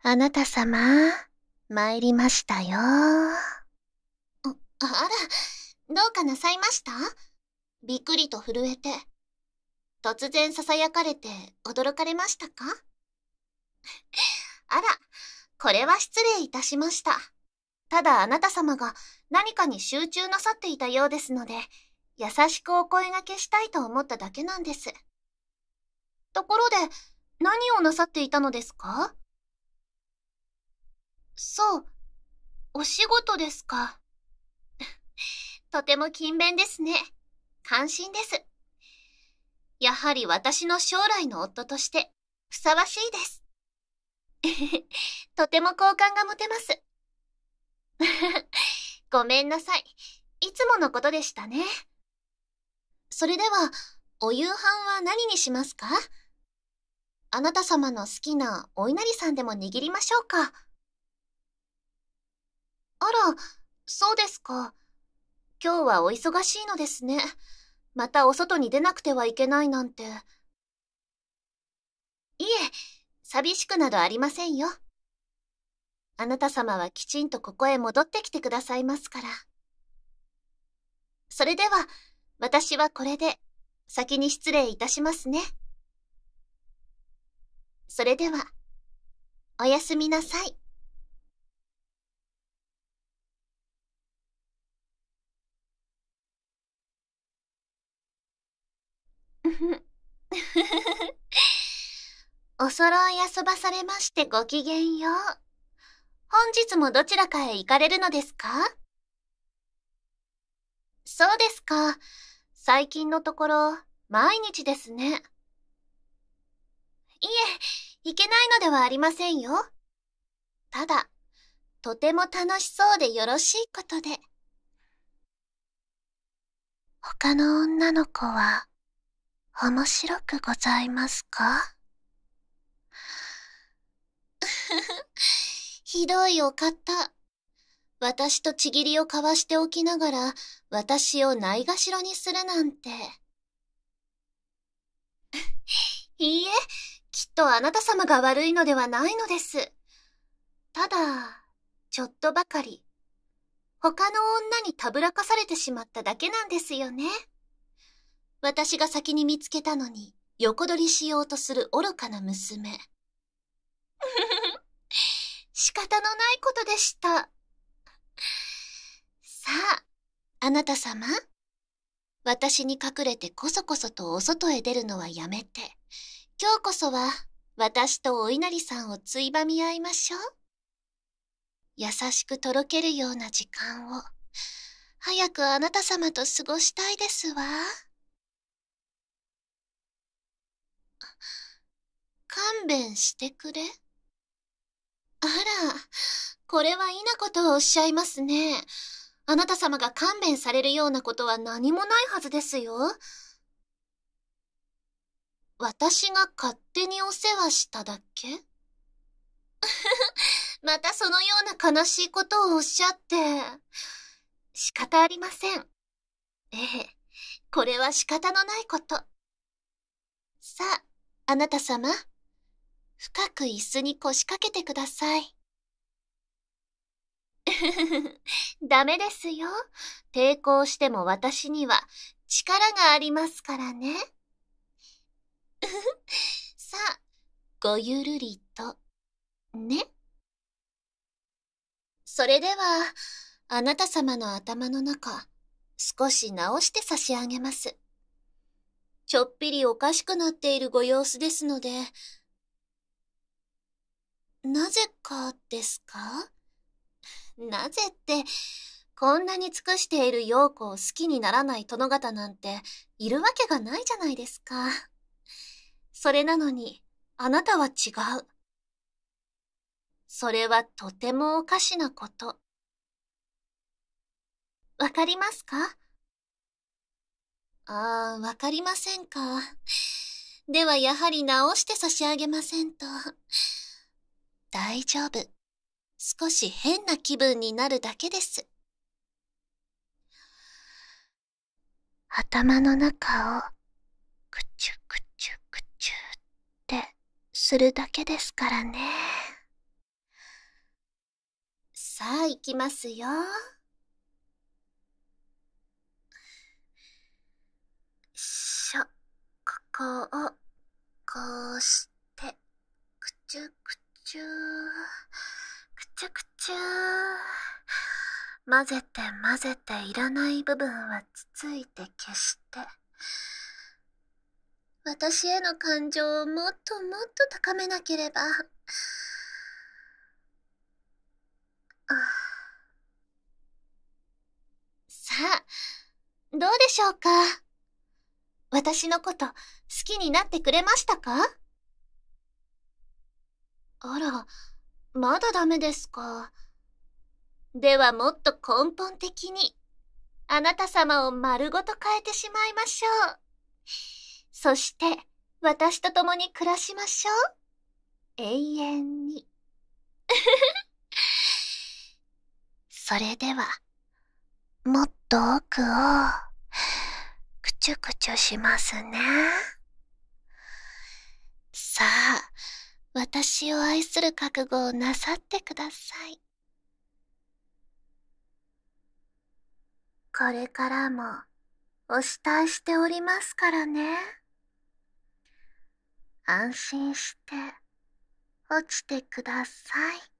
あなた様、参りましたよ。あ、あら、どうかなさいましたびっくりと震えて。突然囁かれて驚かれましたか あら、これは失礼いたしました。ただあなた様が何かに集中なさっていたようですので、優しくお声がけしたいと思っただけなんです。ところで、何をなさっていたのですかそう、お仕事ですか。とても勤勉ですね。感心です。やはり私の将来の夫として、ふさわしいです。とても好感が持てます。ごめんなさい。いつものことでしたね。それでは、お夕飯は何にしますかあなた様の好きなお稲荷さんでも握りましょうか。あら、そうですか。今日はお忙しいのですね。またお外に出なくてはいけないなんて。いえ、寂しくなどありませんよ。あなた様はきちんとここへ戻ってきてくださいますから。それでは、私はこれで、先に失礼いたしますね。それでは、おやすみなさい。お揃い遊ばされましてごきげんよう。本日もどちらかへ行かれるのですかそうですか。最近のところ、毎日ですね。いえ、行けないのではありませんよ。ただ、とても楽しそうでよろしいことで。他の女の子は、面白くございますか ひどいお方。私とちぎりを交わしておきながら、私をないがしろにするなんて。いいえ、きっとあなた様が悪いのではないのです。ただ、ちょっとばかり、他の女にたぶらかされてしまっただけなんですよね。私が先に見つけたのに、横取りしようとする愚かな娘。仕方のないことでした。さあ、あなた様。私に隠れてこそこそとお外へ出るのはやめて、今日こそは私とお稲荷さんをついばみ合いましょう。優しくとろけるような時間を、早くあなた様と過ごしたいですわ。勘弁してくれあら、これはいなことをおっしゃいますね。あなた様が勘弁されるようなことは何もないはずですよ。私が勝手にお世話しただけ またそのような悲しいことをおっしゃって。仕方ありません。ええ、これは仕方のないこと。さあ、あなた様。深く椅子に腰掛けてください。ダメですよ。抵抗しても私には力がありますからね。さあ、ごゆるりと、ね。それでは、あなた様の頭の中、少し直して差し上げます。ちょっぴりおかしくなっているご様子ですので、なぜかですかなぜって、こんなに尽くしている陽子を好きにならない殿方なんているわけがないじゃないですか。それなのに、あなたは違う。それはとてもおかしなこと。わかりますかああ、わかりませんか。ではやはり直して差し上げませんと。大丈夫。少し変な気分になるだけです。頭の中をくちゅくちゅくちゅってするだけですからね。さあ行きますよ。しょ、ここをこうしてくちゅくちゅ。ちゅくちゃくちゃ混ぜて混ぜていらない部分はつついて消して私への感情をもっともっと高めなければさあどうでしょうか私のこと好きになってくれましたかあら、まだダメですか。ではもっと根本的に、あなた様を丸ごと変えてしまいましょう。そして、私と共に暮らしましょう。永遠に。それでは、もっと奥を、くちゅくちゅしますね。私を愛する覚悟をなさってくださいこれからもお慕いしておりますからね安心して落ちてください